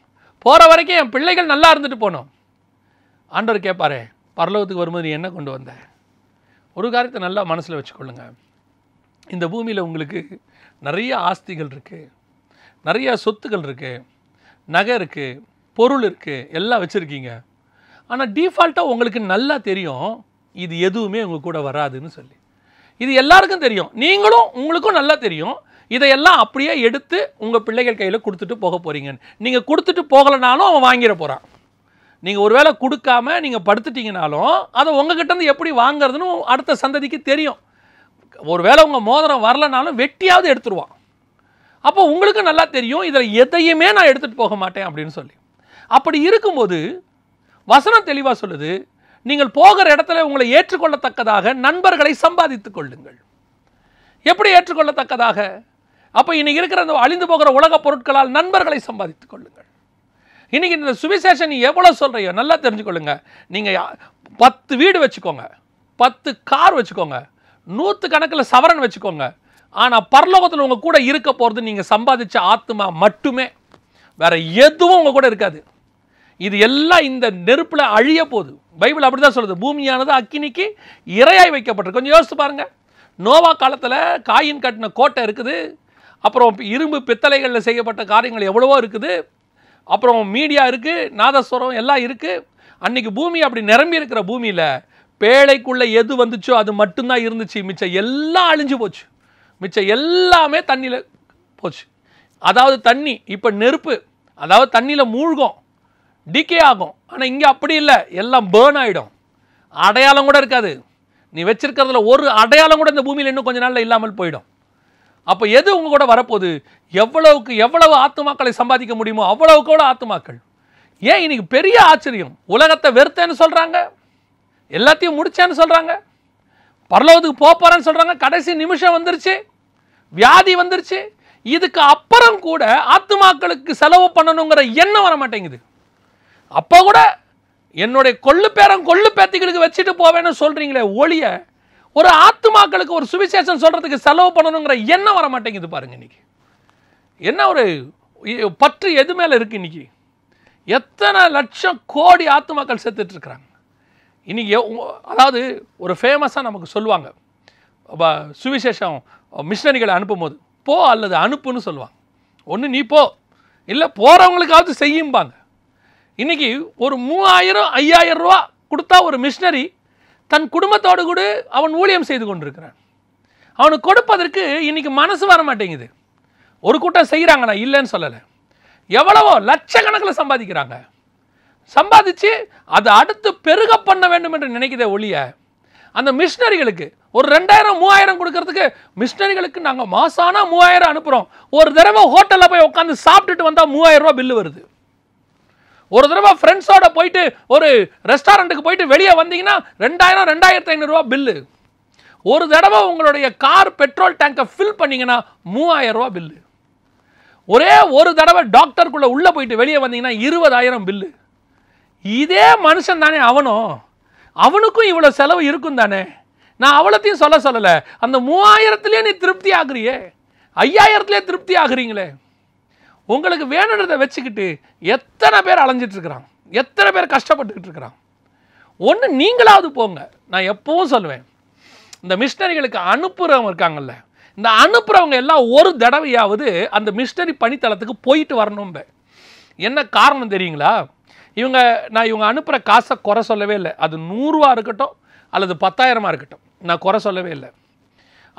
போகிற வரைக்கும் என் பிள்ளைகள் நல்லா இருந்துட்டு போனோம் ஆண்டவர் கேட்பாரு பரலோகத்துக்கு வரும்போது நீ என்ன கொண்டு வந்த ஒரு காரியத்தை நல்லா மனசில் வச்சுக்கொள்ளுங்க இந்த பூமியில் உங்களுக்கு நிறைய ஆஸ்திகள் இருக்குது நிறைய சொத்துக்கள் இருக்குது நகை இருக்குது பொருள் இருக்குது எல்லாம் வச்சுருக்கீங்க ஆனால் டீஃபால்ட்டாக உங்களுக்கு நல்லா தெரியும் இது எதுவுமே உங்கள் கூட வராதுன்னு சொல்லி இது எல்லாருக்கும் தெரியும் நீங்களும் உங்களுக்கும் நல்லா தெரியும் இதையெல்லாம் அப்படியே எடுத்து உங்கள் பிள்ளைகள் கையில் கொடுத்துட்டு போக போகிறீங்க நீங்கள் கொடுத்துட்டு போகலைனாலும் அவன் வாங்கிட போகிறான் நீங்கள் ஒரு வேளை கொடுக்காம நீங்கள் படுத்துட்டீங்கனாலும் அதை உங்ககிட்டருந்து எப்படி வாங்குறதுன்னு அடுத்த சந்ததிக்கு தெரியும் ஒரு வேளை உங்கள் மோதிரம் வரலனாலும் வெட்டியாவது எடுத்துருவான் அப்போ உங்களுக்கு நல்லா தெரியும் இதில் எதையுமே நான் எடுத்துகிட்டு போக மாட்டேன் அப்படின்னு சொல்லி அப்படி இருக்கும்போது வசனம் தெளிவாக சொல்லுது நீங்கள் போகிற இடத்துல உங்களை ஏற்றுக்கொள்ளத்தக்கதாக நண்பர்களை சம்பாதித்து கொள்ளுங்கள் எப்படி ஏற்றுக்கொள்ளத்தக்கதாக அப்போ இன்னைக்கு இருக்கிற அந்த அழிந்து போகிற உலக பொருட்களால் நண்பர்களை சம்பாதித்து கொள்ளுங்கள் இன்றைக்கி இந்த சுவிசேஷன் நீ எவ்வளோ சொல்கிறையோ நல்லா தெரிஞ்சுக்கொள்ளுங்க நீங்கள் பத்து வீடு வச்சுக்கோங்க பத்து கார் வச்சுக்கோங்க நூற்று கணக்கில் சவரன் வச்சுக்கோங்க ஆனால் பரலோகத்தில் உங்கள் கூட இருக்க போகிறது நீங்கள் சம்பாதிச்ச ஆத்மா மட்டுமே வேறு எதுவும் உங்கள் கூட இருக்காது இது எல்லாம் இந்த நெருப்பில் அழிய போகுது பைபிள் அப்படி தான் சொல்லுது பூமியானது அக்கினிக்கு இரையாய் வைக்கப்பட்டிருக்கு கொஞ்சம் யோசித்து பாருங்கள் நோவா காலத்தில் காயின் கட்டின கோட்டை இருக்குது அப்புறம் இரும்பு பித்தளைகளில் செய்யப்பட்ட காரியங்கள் எவ்வளவோ இருக்குது அப்புறம் மீடியா இருக்குது நாதஸ்வரம் எல்லாம் இருக்குது அன்றைக்கி பூமி அப்படி நிரம்பி இருக்கிற பூமியில் பேழைக்குள்ளே எது வந்துச்சோ அது மட்டும்தான் இருந்துச்சு மிச்சம் எல்லாம் அழிஞ்சு போச்சு மிச்சம் எல்லாமே தண்ணியில் போச்சு அதாவது தண்ணி இப்போ நெருப்பு அதாவது தண்ணியில் மூழ்கும் டிகே ஆகும் ஆனால் இங்கே அப்படி இல்லை எல்லாம் பேர்ன் ஆகிடும் அடையாளம் கூட இருக்காது நீ வச்சுருக்கிறதுல ஒரு அடையாளம் கூட இந்த பூமியில் இன்னும் கொஞ்ச நாளில் இல்லாமல் போயிடும் அப்போ எது உங்கள் கூட வரப்போகுது எவ்வளவுக்கு எவ்வளவு ஆத்துமாக்களை சம்பாதிக்க முடியுமோ அவ்வளவுக்கு கூட ஆத்துமாக்கள் ஏன் இன்னைக்கு பெரிய ஆச்சரியம் உலகத்தை வெறுத்தேன்னு சொல்கிறாங்க எல்லாத்தையும் முடிச்சேன்னு சொல்கிறாங்க பரலோகத்துக்கு போகிறேன்னு சொல்கிறாங்க கடைசி நிமிஷம் வந்துருச்சு வியாதி வந்துருச்சு இதுக்கு அப்புறம் கூட ஆத்துமாக்களுக்கு செலவு பண்ணணுங்கிற எண்ணம் வர மாட்டேங்குது அப்போ கூட என்னுடைய கொள்ளு பேரம் கொள்ளு பேத்திகளுக்கு வச்சுட்டு போவேன்னு சொல்கிறீங்களே ஒளிய ஒரு ஆத்மாக்களுக்கு ஒரு சுவிசேஷம் சொல்கிறதுக்கு செலவு பண்ணணுங்கிற எண்ணம் வர மாட்டேங்குது பாருங்க இன்றைக்கி என்ன ஒரு பற்று எது மேலே இருக்குது இன்றைக்கி எத்தனை லட்சம் கோடி ஆத்மாக்கள் செத்துட்ருக்குறாங்க இன்றைக்கி அதாவது ஒரு ஃபேமஸாக நமக்கு சொல்லுவாங்க சுவிசேஷம் மிஷினரிகளை அனுப்பும் போது போ அல்லது அனுப்புன்னு சொல்லுவாங்க ஒன்று நீ போ இல்லை போகிறவங்களுக்காவது செய்யும்பாங்க இன்றைக்கி ஒரு மூவாயிரம் ஐயாயிரம் ரூபா கொடுத்தா ஒரு மிஷினரி தன் குடும்பத்தோடு கூட அவன் ஊழியம் செய்து கொண்டிருக்கிறான் அவனுக்கு கொடுப்பதற்கு இன்றைக்கி மனசு வர மாட்டேங்குது ஒரு கூட்டம் செய்கிறாங்க நான் இல்லைன்னு சொல்லலை எவ்வளவோ லட்சக்கணக்கில் சம்பாதிக்கிறாங்க சம்பாதிச்சு அதை அடுத்து பெருக பண்ண வேண்டும் என்று நினைக்கிறதே ஒழிய அந்த மிஷினரிகளுக்கு ஒரு ரெண்டாயிரம் மூவாயிரம் கொடுக்கறதுக்கு மிஷினரிகளுக்கு நாங்கள் மாசானா மூவாயிரம் அனுப்புகிறோம் ஒரு தடவை ஹோட்டலில் போய் உட்காந்து சாப்பிட்டுட்டு வந்தால் மூவாயிரம் ரூபா பில்லு வருது ஒரு தடவை ஃப்ரெண்ட்ஸோட போயிட்டு ஒரு ரெஸ்டாரண்ட்டுக்கு போயிட்டு வெளியே வந்தீங்கன்னா ரெண்டாயிரம் ரெண்டாயிரத்தி ஐநூறுரூவா பில்லு ஒரு தடவை உங்களுடைய கார் பெட்ரோல் டேங்கை ஃபில் பண்ணிங்கன்னா ரூபா பில்லு ஒரே ஒரு தடவை டாக்டருக்குள்ளே உள்ளே போயிட்டு வெளியே வந்தீங்கன்னா இருபதாயிரம் பில்லு இதே மனுஷன் தானே அவனும் அவனுக்கும் இவ்வளோ செலவு இருக்கும் தானே நான் அவ்வளோத்தையும் சொல்ல சொல்லலை அந்த மூவாயிரத்துலேயே நீ திருப்தி ஆகுறியே ஐயாயிரத்துலேயே திருப்தி ஆகுறீங்களே உங்களுக்கு வேணுன்றதை வச்சுக்கிட்டு எத்தனை பேர் அலைஞ்சிட்ருக்குறான் எத்தனை பேர் கஷ்டப்பட்டுக்கிட்டு இருக்கிறான் ஒன்று நீங்களாவது போங்க நான் எப்பவும் சொல்லுவேன் இந்த மிஷினரிகளுக்கு அனுப்புகிறவங்க இருக்காங்கல்ல இந்த அனுப்புகிறவங்க எல்லாம் ஒரு தடவையாவது அந்த மிஷினரி பணித்தளத்துக்கு போயிட்டு வரணும்ப என்ன காரணம் தெரியுங்களா இவங்க நான் இவங்க அனுப்புகிற காசை குறை சொல்லவே இல்லை அது நூறுரூவா இருக்கட்டும் அல்லது பத்தாயிரமாக இருக்கட்டும் நான் குறை சொல்லவே இல்லை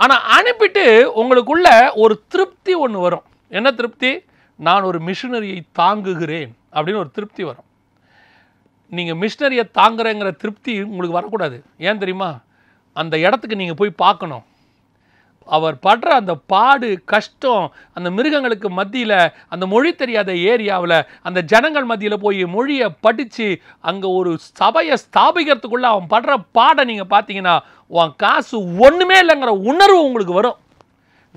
ஆனால் அனுப்பிட்டு உங்களுக்குள்ள ஒரு திருப்தி ஒன்று வரும் என்ன திருப்தி நான் ஒரு மிஷினரியை தாங்குகிறேன் அப்படின்னு ஒரு திருப்தி வரும் நீங்கள் மிஷினரியை தாங்குறேங்கிற திருப்தி உங்களுக்கு வரக்கூடாது ஏன் தெரியுமா அந்த இடத்துக்கு நீங்கள் போய் பார்க்கணும் அவர் படுற அந்த பாடு கஷ்டம் அந்த மிருகங்களுக்கு மத்தியில் அந்த மொழி தெரியாத ஏரியாவில் அந்த ஜனங்கள் மத்தியில் போய் மொழியை படித்து அங்கே ஒரு சபையை ஸ்தாபிக்கிறதுக்குள்ளே அவன் படுற பாடை நீங்கள் பார்த்தீங்கன்னா உன் காசு ஒன்றுமே இல்லைங்கிற உணர்வு உங்களுக்கு வரும்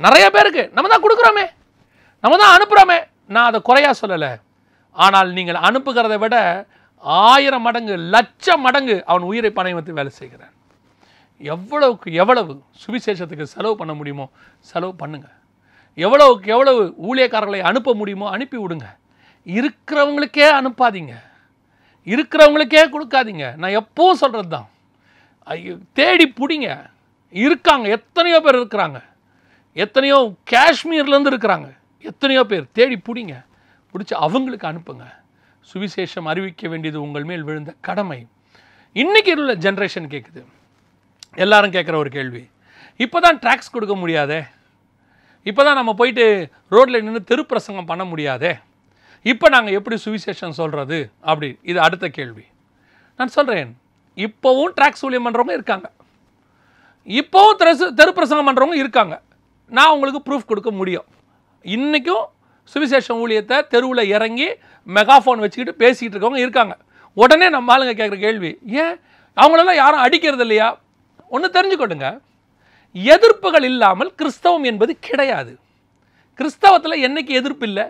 நிறைய பேருக்கு நம்ம தான் கொடுக்குறோமே நம்ம தான் அனுப்புகிறோமே நான் அதை குறையாக சொல்லலை ஆனால் நீங்கள் அனுப்புகிறத விட ஆயிரம் மடங்கு லட்ச மடங்கு அவன் உயிரை பணம் வைத்து வேலை செய்கிறான் எவ்வளவுக்கு எவ்வளவு சுவிசேஷத்துக்கு செலவு பண்ண முடியுமோ செலவு பண்ணுங்கள் எவ்வளவுக்கு எவ்வளவு ஊழியக்காரர்களை அனுப்ப முடியுமோ அனுப்பி விடுங்க இருக்கிறவங்களுக்கே அனுப்பாதீங்க இருக்கிறவங்களுக்கே கொடுக்காதீங்க நான் எப்பவும் சொல்கிறது தான் தேடி பிடிங்க இருக்காங்க எத்தனையோ பேர் இருக்கிறாங்க எத்தனையோ காஷ்மீர்லேருந்து இருக்கிறாங்க எத்தனையோ பேர் தேடி பிடிங்க பிடிச்சி அவங்களுக்கு அனுப்புங்க சுவிசேஷம் அறிவிக்க வேண்டியது உங்கள் மேல் விழுந்த கடமை இன்றைக்கி உள்ள ஜென்ரேஷன் கேட்குது எல்லாரும் கேட்குற ஒரு கேள்வி இப்போ தான் ட்ராக்ஸ் கொடுக்க முடியாதே இப்போ தான் நம்ம போயிட்டு ரோட்டில் நின்று திருப்பிரசங்கம் பண்ண முடியாதே இப்போ நாங்கள் எப்படி சுவிசேஷன் சொல்கிறது அப்படி இது அடுத்த கேள்வி நான் சொல்கிறேன் இப்போவும் ட்ராக்ஸ் ஊழியம் பண்ணுறவங்க இருக்காங்க இப்போவும் தெரு தெருப்பிரசங்கம் பண்ணுறவங்க இருக்காங்க நான் உங்களுக்கு ப்ரூஃப் கொடுக்க முடியும் இன்றைக்கும் சுவிசேஷம் ஊழியத்தை தெருவில் இறங்கி மெகாஃபோன் வச்சுக்கிட்டு பேசிக்கிட்டு இருக்கவங்க இருக்காங்க உடனே நம்ம ஆளுங்க கேட்குற கேள்வி ஏன் அவங்களெல்லாம் யாரும் அடிக்கிறது இல்லையா ஒன்று தெரிஞ்சுக்கொடுங்க எதிர்ப்புகள் இல்லாமல் கிறிஸ்தவம் என்பது கிடையாது கிறிஸ்தவத்தில் என்றைக்கு எதிர்ப்பு இல்லை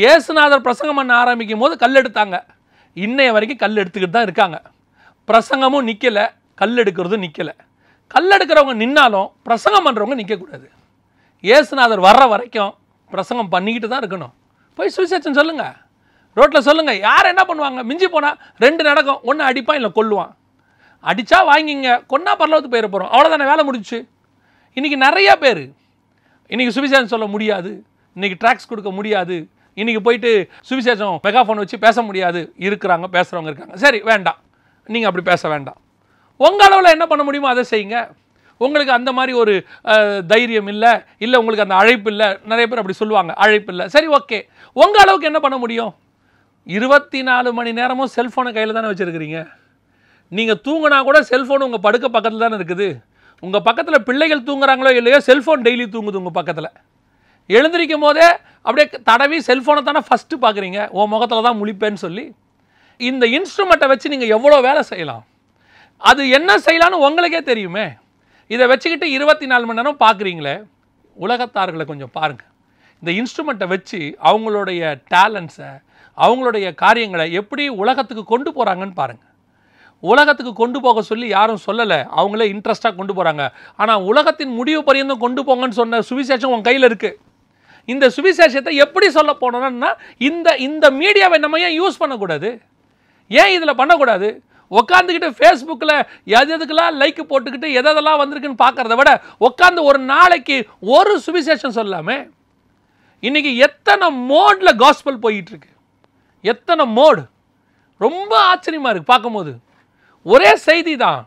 இயேசுநாதர் பிரசங்கம் பண்ண ஆரம்பிக்கும் போது கல் எடுத்தாங்க இன்னைய வரைக்கும் கல் எடுத்துக்கிட்டு தான் இருக்காங்க பிரசங்கமும் நிற்கலை கல் எடுக்கிறதும் நிற்கலை கல் எடுக்கிறவங்க நின்னாலும் பிரசங்கம் பண்ணுறவங்க நிற்கக்கூடாது ஏசுநாதர் வர்ற வரைக்கும் பிரசங்கம் பண்ணிக்கிட்டு தான் இருக்கணும் போய் சுவிசேஷம் சொல்லுங்கள் ரோட்டில் சொல்லுங்கள் யார் என்ன பண்ணுவாங்க மிஞ்சி போனால் ரெண்டு நடக்கும் ஒன்று அடிப்பான் இல்லை கொல்லுவான் அடித்தா வாங்கிங்க கொன்னா பரலவத்து போயிட போகிறோம் அவ்வளோதானே வேலை முடிச்சு இன்றைக்கி நிறையா பேர் இன்றைக்கி சுவிசேஷம் சொல்ல முடியாது இன்றைக்கி ட்ராக்ஸ் கொடுக்க முடியாது இன்றைக்கி போயிட்டு சுவிசேஷம் மெகாஃபோன் வச்சு பேச முடியாது இருக்கிறாங்க பேசுகிறவங்க இருக்காங்க சரி வேண்டாம் நீங்கள் அப்படி பேச வேண்டாம் உங்கள் அளவில் என்ன பண்ண முடியுமோ அதை செய்யுங்க உங்களுக்கு அந்த மாதிரி ஒரு தைரியம் இல்லை இல்லை உங்களுக்கு அந்த அழைப்பு இல்லை நிறைய பேர் அப்படி சொல்லுவாங்க அழைப்பு இல்லை சரி ஓகே உங்கள் அளவுக்கு என்ன பண்ண முடியும் இருபத்தி நாலு மணி நேரமும் செல்ஃபோனை கையில் தானே வச்சுருக்கிறீங்க நீங்கள் தூங்கினா கூட செல்ஃபோன் உங்கள் படுக்க பக்கத்தில் தானே இருக்குது உங்கள் பக்கத்தில் பிள்ளைகள் தூங்குறாங்களோ இல்லையோ செல்ஃபோன் டெய்லி தூங்குது உங்கள் பக்கத்தில் எழுந்திரிக்கும் போதே அப்படியே தடவி செல்ஃபோனை தானே ஃபஸ்ட்டு பார்க்குறீங்க உன் முகத்தில் தான் முழிப்பேன்னு சொல்லி இந்த இன்ஸ்ட்ருமெண்ட்டை வச்சு நீங்கள் எவ்வளோ வேலை செய்யலாம் அது என்ன செய்யலான்னு உங்களுக்கே தெரியுமே இதை வச்சுக்கிட்டு இருபத்தி நாலு மணி நேரம் பார்க்குறீங்களே உலகத்தார்களை கொஞ்சம் பாருங்கள் இந்த இன்ஸ்ட்ருமெண்ட்டை வச்சு அவங்களுடைய டேலண்ட்ஸை அவங்களுடைய காரியங்களை எப்படி உலகத்துக்கு கொண்டு போகிறாங்கன்னு பாருங்கள் உலகத்துக்கு கொண்டு போக சொல்லி யாரும் சொல்லலை அவங்களே இன்ட்ரெஸ்ட்டாக கொண்டு போகிறாங்க ஆனால் உலகத்தின் முடிவு பரியந்தம் கொண்டு போங்கன்னு சொன்ன சுவிசேஷம் உன் கையில் இருக்குது இந்த சுவிசேஷத்தை எப்படி சொல்ல போனோன்னா இந்த இந்த மீடியாவை நம்ம ஏன் யூஸ் பண்ணக்கூடாது ஏன் இதில் பண்ணக்கூடாது உட்காந்துக்கிட்டு ஃபேஸ்புக்கில் எது எதுக்கெல்லாம் லைக் போட்டுக்கிட்டு எதெல்லாம் வந்திருக்குன்னு பார்க்குறத விட உட்காந்து ஒரு நாளைக்கு ஒரு சுவிசேஷம் சொல்லாமே இன்றைக்கி எத்தனை மோடில் காஸ்பல் போயிட்டுருக்கு எத்தனை மோடு ரொம்ப ஆச்சரியமாக இருக்குது பார்க்கும்போது ஒரே செய்தி தான்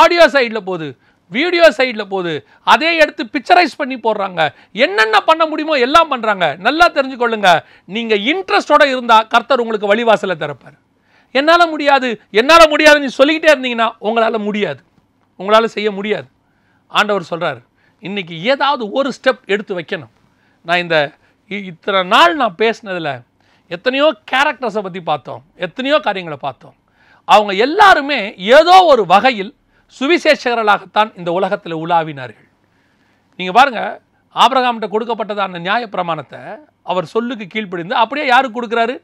ஆடியோ சைடில் போகுது வீடியோ சைடில் போகுது அதே எடுத்து பிக்சரைஸ் பண்ணி போடுறாங்க என்னென்ன பண்ண முடியுமோ எல்லாம் பண்ணுறாங்க நல்லா தெரிஞ்சுக்கொள்ளுங்க நீங்கள் இன்ட்ரெஸ்டோடு இருந்தால் கர்த்தர் உங்களுக்கு வழிவாசலை திறப்பார் என்னால் முடியாது என்னால் முடியாதுன்னு சொல்லிக்கிட்டே இருந்தீங்கன்னா உங்களால் முடியாது உங்களால் செய்ய முடியாது ஆண்டவர் சொல்கிறார் இன்றைக்கி ஏதாவது ஒரு ஸ்டெப் எடுத்து வைக்கணும் நான் இந்த இத்தனை நாள் நான் பேசினதில் எத்தனையோ கேரக்டர்ஸை பற்றி பார்த்தோம் எத்தனையோ காரியங்களை பார்த்தோம் அவங்க எல்லாருமே ஏதோ ஒரு வகையில் சுவிசேஷகர்களாகத்தான் இந்த உலகத்தில் உலாவினார்கள் நீங்கள் பாருங்கள் ஆபிரகாம்கிட்ட கொடுக்கப்பட்டதான நியாய பிரமாணத்தை அவர் சொல்லுக்கு கீழ்ப்படிந்து அப்படியே யாருக்கு கொடுக்குறாரு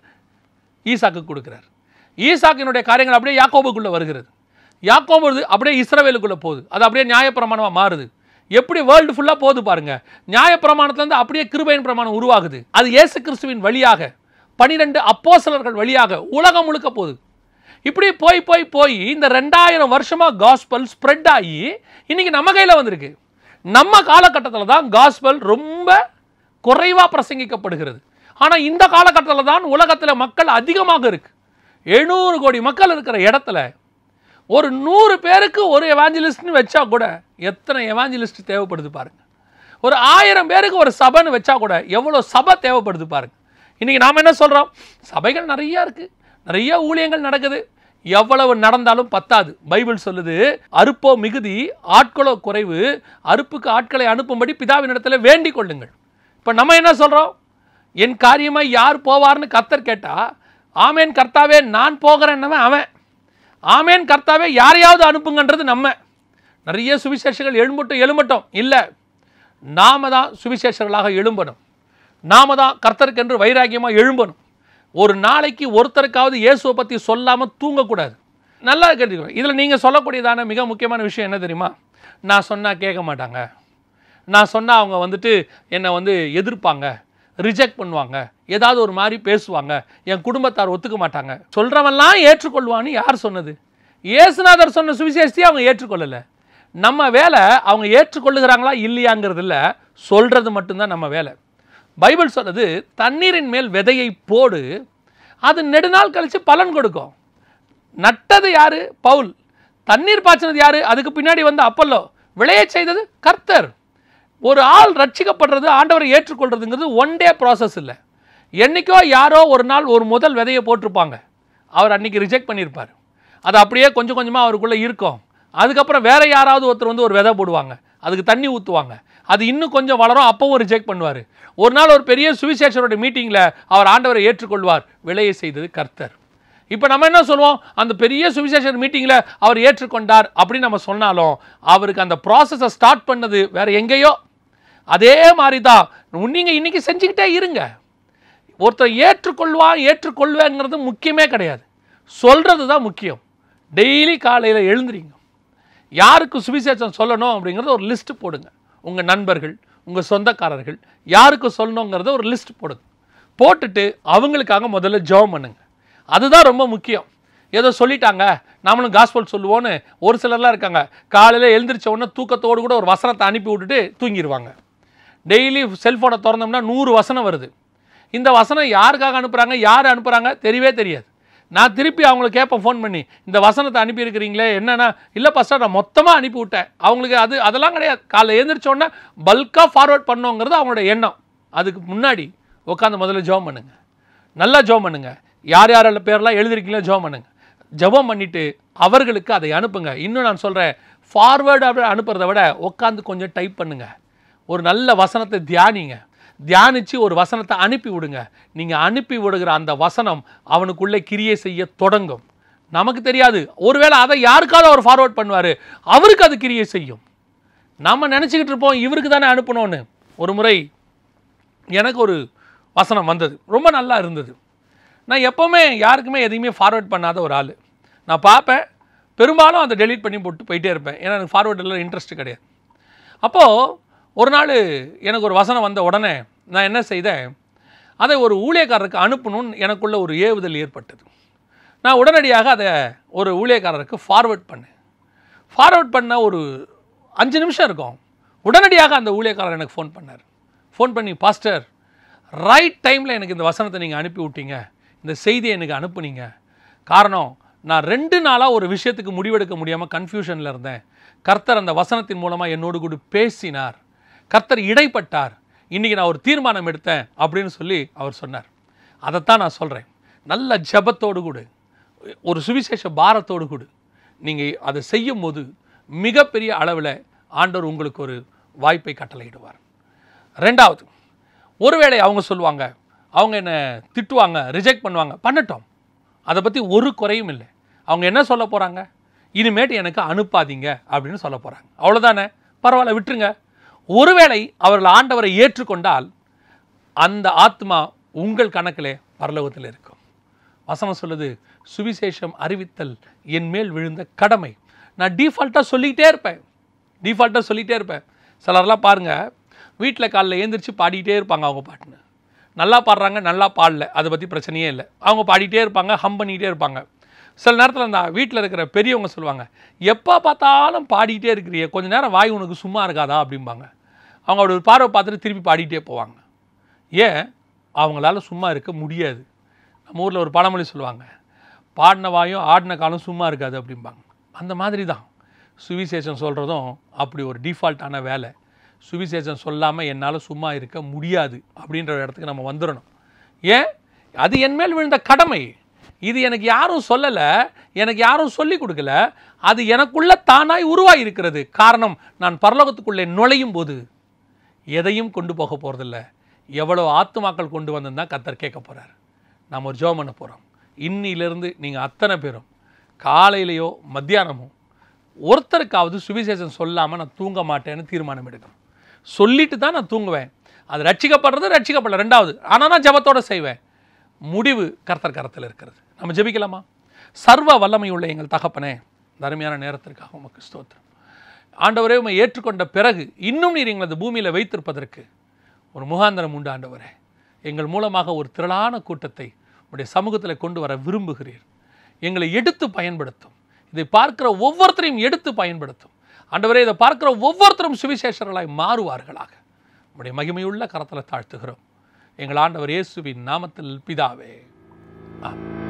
ஈசாக்கு கொடுக்குறாரு ஈசாக்கினுடைய காரியங்கள் அப்படியே யாக்கோபுக்குள்ளே வருகிறது யாக்கோபு அப்படியே இஸ்ரவேலுக்குள்ளே போகுது அது அப்படியே நியாயப்பிரமாணமாக மாறுது எப்படி வேர்ல்டு ஃபுல்லாக போகுது பாருங்கள் நியாயப்பிரமாணத்துலேருந்து அப்படியே கிருபையின் பிரமாணம் உருவாகுது அது இயேசு கிறிஸ்துவின் வழியாக பனிரெண்டு அப்போசலர்கள் வழியாக உலகம் முழுக்க போகுது இப்படி போய் போய் போய் இந்த ரெண்டாயிரம் வருஷமாக காஸ்பல் ஸ்ப்ரெட் ஆகி இன்றைக்கி நம்ம கையில் வந்திருக்கு நம்ம காலகட்டத்தில் தான் காஸ்பல் ரொம்ப குறைவாக பிரசங்கிக்கப்படுகிறது ஆனால் இந்த காலகட்டத்தில் தான் உலகத்தில் மக்கள் அதிகமாக இருக்குது எழுநூறு கோடி மக்கள் இருக்கிற இடத்துல ஒரு நூறு பேருக்கு ஒரு எவாஞ்சலிஸ்ட்னு வச்சா கூட எத்தனை எவாஞ்சலிஸ்ட் தேவைப்படுது பாருங்கள் ஒரு ஆயிரம் பேருக்கு ஒரு சபைன்னு வச்சா கூட எவ்வளோ சபை தேவைப்படுது பாருங்க இன்றைக்கி நாம் என்ன சொல்கிறோம் சபைகள் நிறையா இருக்குது நிறைய ஊழியங்கள் நடக்குது எவ்வளவு நடந்தாலும் பத்தாது பைபிள் சொல்லுது அறுப்போ மிகுதி ஆட்களோ குறைவு அறுப்புக்கு ஆட்களை அனுப்பும்படி பிதாவின் இடத்துல வேண்டிக் கொள்ளுங்கள் இப்போ நம்ம என்ன சொல்கிறோம் என் காரியமாக யார் போவார்னு கத்தர் கேட்டால் ஆமேன் கர்த்தாவே நான் போகிறேன்னவன் அவன் ஆமேன் கர்த்தாவே யாரையாவது அனுப்புங்கன்றது நம்ம நிறைய சுவிசேஷங்கள் எழும்பட்டும் எழும்பட்டும் இல்லை நாம தான் சுவிசேஷர்களாக எழும்பணும் நாம தான் கர்த்தருக்கென்று வைராக்கியமாக எழும்பணும் ஒரு நாளைக்கு ஒருத்தருக்காவது இயேசுவை பற்றி சொல்லாமல் தூங்கக்கூடாது நல்லா கேட்டுக்கிறோம் இதில் நீங்கள் சொல்லக்கூடியதான மிக முக்கியமான விஷயம் என்ன தெரியுமா நான் சொன்னால் கேட்க மாட்டாங்க நான் சொன்னால் அவங்க வந்துட்டு என்னை வந்து எதிர்ப்பாங்க ரிஜெக்ட் பண்ணுவாங்க ஏதாவது ஒரு மாதிரி பேசுவாங்க என் குடும்பத்தார் ஒத்துக்க மாட்டாங்க சொல்கிறவன்லாம் ஏற்றுக்கொள்வான்னு யார் சொன்னது இயேசுநாதர் சொன்ன சுவிசேஷத்தையும் அவங்க ஏற்றுக்கொள்ளலை நம்ம வேலை அவங்க ஏற்றுக்கொள்ளுகிறாங்களா இல்லையாங்கிறது இல்லை சொல்கிறது மட்டும்தான் நம்ம வேலை பைபிள் சொல்கிறது தண்ணீரின் மேல் விதையை போடு அது நெடுநாள் கழித்து பலன் கொடுக்கும் நட்டது யார் பவுல் தண்ணீர் பாய்ச்சினது யார் அதுக்கு பின்னாடி வந்து அப்பல்லோ விளைய செய்தது கர்த்தர் ஒரு ஆள் ரட்சிக்கப்படுறது ஆண்டவரை ஏற்றுக்கொள்கிறதுங்கிறது ஒன் டே ப்ராசஸ் இல்லை என்றைக்கோ யாரோ ஒரு நாள் ஒரு முதல் விதையை போட்டிருப்பாங்க அவர் அன்றைக்கி ரிஜெக்ட் பண்ணியிருப்பார் அது அப்படியே கொஞ்சம் கொஞ்சமாக அவருக்குள்ளே இருக்கும் அதுக்கப்புறம் வேறு யாராவது ஒருத்தர் வந்து ஒரு விதை போடுவாங்க அதுக்கு தண்ணி ஊற்றுவாங்க அது இன்னும் கொஞ்சம் வளரும் அப்போவும் ரிஜெக்ட் பண்ணுவார் ஒரு நாள் ஒரு பெரிய சுவிசேஷரோட மீட்டிங்கில் அவர் ஆண்டவரை ஏற்றுக்கொள்வார் விலையை செய்தது கர்த்தர் இப்போ நம்ம என்ன சொல்லுவோம் அந்த பெரிய சுவிசேஷன் மீட்டிங்கில் அவர் ஏற்றுக்கொண்டார் அப்படின்னு நம்ம சொன்னாலும் அவருக்கு அந்த ப்ராசஸை ஸ்டார்ட் பண்ணது வேறு எங்கேயோ அதே மாதிரி தான் நீங்கள் இன்றைக்கி செஞ்சுக்கிட்டே இருங்க ஒருத்தர் ஏற்றுக்கொள்வா ஏற்றுக்கொள்வேங்கிறது முக்கியமே கிடையாது சொல்கிறது தான் முக்கியம் டெய்லி காலையில் எழுந்துறீங்க யாருக்கு சுவிசேஷம் சொல்லணும் அப்படிங்கிறது ஒரு லிஸ்ட்டு போடுங்க உங்கள் நண்பர்கள் உங்கள் சொந்தக்காரர்கள் யாருக்கு சொல்லணுங்கிறத ஒரு லிஸ்ட் போடுங்க போட்டுட்டு அவங்களுக்காக முதல்ல ஜோம் பண்ணுங்க அதுதான் ரொம்ப முக்கியம் ஏதோ சொல்லிட்டாங்க நாமளும் காஸ்பல் சொல்லுவோன்னு ஒரு சிலர்லாம் இருக்காங்க காலையில் எழுந்திரிச்ச உடனே தூக்கத்தோடு கூட ஒரு வசனத்தை அனுப்பி விட்டுட்டு தூங்கிடுவாங்க டெய்லி செல்ஃபோனை திறந்தோம்னா நூறு வசனம் வருது இந்த வசனம் யாருக்காக அனுப்புகிறாங்க யார் அனுப்புகிறாங்க தெரியவே தெரியாது நான் திருப்பி அவங்கள கேட்பேன் ஃபோன் பண்ணி இந்த வசனத்தை அனுப்பியிருக்கிறீங்களே என்னென்னா இல்லை ஃபஸ்ட்டாக நான் மொத்தமாக அனுப்பி விட்டேன் அவங்களுக்கு அது அதெல்லாம் கிடையாது காலைல எழுந்திரிச்சோடனே பல்காக ஃபார்வேர்ட் பண்ணுங்கிறது அவங்களோட எண்ணம் அதுக்கு முன்னாடி உட்காந்து முதல்ல ஜோம் பண்ணுங்கள் நல்லா ஜோம் பண்ணுங்கள் யார் யார் பேரெல்லாம் எழுதிருக்கீங்களோ ஜபம் பண்ணுங்க ஜெபம் பண்ணிவிட்டு அவர்களுக்கு அதை அனுப்புங்க இன்னும் நான் சொல்கிறேன் ஃபார்வேர்டு அப்படி அனுப்புறதை விட உட்காந்து கொஞ்சம் டைப் பண்ணுங்கள் ஒரு நல்ல வசனத்தை தியானிங்க தியானித்து ஒரு வசனத்தை அனுப்பி விடுங்க நீங்கள் அனுப்பி விடுகிற அந்த வசனம் அவனுக்குள்ளே கிரியை செய்ய தொடங்கும் நமக்கு தெரியாது ஒருவேளை அதை யாருக்காவது அவர் ஃபார்வேர்ட் பண்ணுவார் அவருக்கு அது கிரியை செய்யும் நம்ம நினச்சிக்கிட்டு இருப்போம் இவருக்கு தானே அனுப்பணும்னு ஒரு முறை எனக்கு ஒரு வசனம் வந்தது ரொம்ப நல்லா இருந்தது நான் எப்போவுமே யாருக்குமே எதையுமே ஃபார்வேர்ட் பண்ணாத ஒரு ஆள் நான் பார்ப்பேன் பெரும்பாலும் அதை டெலீட் பண்ணி போட்டு போயிட்டே இருப்பேன் ஏன்னா எனக்கு ஃபார்வேர்டில் இன்ட்ரெஸ்ட் கிடையாது அப்போது ஒரு நாள் எனக்கு ஒரு வசனம் வந்த உடனே நான் என்ன செய்தேன் அதை ஒரு ஊழியக்காரருக்கு அனுப்பணும்னு எனக்குள்ள ஒரு ஏவுதல் ஏற்பட்டது நான் உடனடியாக அதை ஒரு ஊழியக்காரருக்கு ஃபார்வேர்ட் பண்ணேன் ஃபார்வேர்ட் பண்ண ஒரு அஞ்சு நிமிஷம் இருக்கும் உடனடியாக அந்த ஊழியக்காரர் எனக்கு ஃபோன் பண்ணார் ஃபோன் பண்ணி பாஸ்டர் ரைட் டைமில் எனக்கு இந்த வசனத்தை நீங்கள் அனுப்பி விட்டீங்க இந்த செய்தியை எனக்கு அனுப்புனீங்க காரணம் நான் ரெண்டு நாளாக ஒரு விஷயத்துக்கு முடிவெடுக்க முடியாமல் கன்ஃபியூஷனில் இருந்தேன் கர்த்தர் அந்த வசனத்தின் மூலமாக என்னோடு கூட பேசினார் கர்த்தர் இடைப்பட்டார் இன்றைக்கி நான் ஒரு தீர்மானம் எடுத்தேன் அப்படின்னு சொல்லி அவர் சொன்னார் அதைத்தான் நான் சொல்கிறேன் நல்ல ஜபத்தோடு கூடு ஒரு சுவிசேஷ பாரத்தோடு கூடு நீங்கள் அதை செய்யும் போது மிகப்பெரிய அளவில் ஆண்டவர் உங்களுக்கு ஒரு வாய்ப்பை கட்டளையிடுவார் ரெண்டாவது ஒருவேளை அவங்க சொல்லுவாங்க அவங்க என்னை திட்டுவாங்க ரிஜெக்ட் பண்ணுவாங்க பண்ணட்டும் அதை பற்றி ஒரு குறையும் இல்லை அவங்க என்ன சொல்ல போகிறாங்க இனிமேட்டு எனக்கு அனுப்பாதீங்க அப்படின்னு சொல்ல போகிறாங்க அவ்வளோதானே பரவாயில்ல விட்டுருங்க ஒருவேளை அவர்கள் ஆண்டவரை ஏற்றுக்கொண்டால் அந்த ஆத்மா உங்கள் கணக்கிலே பரலோகத்தில் இருக்கும் வசனம் சொல்லுது சுவிசேஷம் அறிவித்தல் என் மேல் விழுந்த கடமை நான் டீஃபால்ட்டாக சொல்லிக்கிட்டே இருப்பேன் டீஃபால்ட்டாக சொல்லிகிட்டே இருப்பேன் சிலர்லாம் பாருங்கள் வீட்டில் காலையில் எழுந்திரிச்சு பாடிக்கிட்டே இருப்பாங்க அவங்க பாட்டுன்னு நல்லா பாடுறாங்க நல்லா பாடல அதை பற்றி பிரச்சனையே இல்லை அவங்க பாடிட்டே இருப்பாங்க ஹம் பண்ணிக்கிட்டே இருப்பாங்க சில நேரத்தில் அந்த வீட்டில் இருக்கிற பெரியவங்க சொல்லுவாங்க எப்போ பார்த்தாலும் பாடிக்கிட்டே இருக்கிறீ கொஞ்சம் நேரம் வாய் உனக்கு சும்மா இருக்காதா அப்படிம்பாங்க அவங்க ஒரு பார்வை பார்த்துட்டு திருப்பி பாடிக்கிட்டே போவாங்க ஏன் அவங்களால சும்மா இருக்க முடியாது நம்ம ஊரில் ஒரு பழமொழி சொல்லுவாங்க பாடின வாயும் ஆடின காலம் சும்மா இருக்காது அப்படிம்பாங்க அந்த மாதிரி தான் சுவிசேஷம் சொல்கிறதும் அப்படி ஒரு டிஃபால்ட்டான வேலை சுவிசேஷம் சொல்லாமல் என்னால் சும்மா இருக்க முடியாது அப்படின்ற இடத்துக்கு நம்ம வந்துடணும் ஏன் அது என் மேல் விழுந்த கடமை இது எனக்கு யாரும் சொல்லலை எனக்கு யாரும் சொல்லி கொடுக்கல அது எனக்குள்ள தானாய் உருவாகி இருக்கிறது காரணம் நான் பரலோகத்துக்குள்ளே நுழையும் போது எதையும் கொண்டு போக போகிறதில்ல எவ்வளோ ஆத்துமாக்கள் கொண்டு வந்திருந்தால் கத்தர் கேட்க போகிறார் நாம் ஒரு ஜோம் பண்ண போகிறோம் இன்னிலிருந்து நீங்கள் அத்தனை பேரும் காலையிலையோ மத்தியானமோ ஒருத்தருக்காவது சுவிசேஷம் சொல்லாமல் நான் தூங்க மாட்டேன்னு தீர்மானம் எடுக்கணும் சொல்லிட்டு தான் நான் தூங்குவேன் அது ரட்சிக்கப்படுறது ரட்சிக்கப்படல ரெண்டாவது ஆனால் நான் ஜபத்தோடு செய்வேன் முடிவு கர்த்தர் கரத்தில் இருக்கிறது நம்ம ஜபிக்கலாமா சர்வ வல்லமை உள்ள எங்கள் தகப்பனே தருமையான நேரத்திற்காக உமக்கு ஸ்தோத்திரம் ஆண்டவரே உமை ஏற்றுக்கொண்ட பிறகு இன்னும் நீர் எங்களது பூமியில் வைத்திருப்பதற்கு ஒரு முகாந்திரம் உண்டு ஆண்டவரே எங்கள் மூலமாக ஒரு திரளான கூட்டத்தை உடைய சமூகத்தில் கொண்டு வர விரும்புகிறீர் எங்களை எடுத்து பயன்படுத்தும் இதை பார்க்கிற ஒவ்வொருத்தரையும் எடுத்து பயன்படுத்தும் ஆண்டவரே இதை பார்க்குற ஒவ்வொருத்தரும் சுவிசேஷர்களாய் மாறுவார்களாக நம்முடைய மகிமையுள்ள கரத்தில் தாழ்த்துகிறோம் எங்கள் ஆண்டவர் இயேசுவின் நாமத்தில் பிதாவே ஆமாம்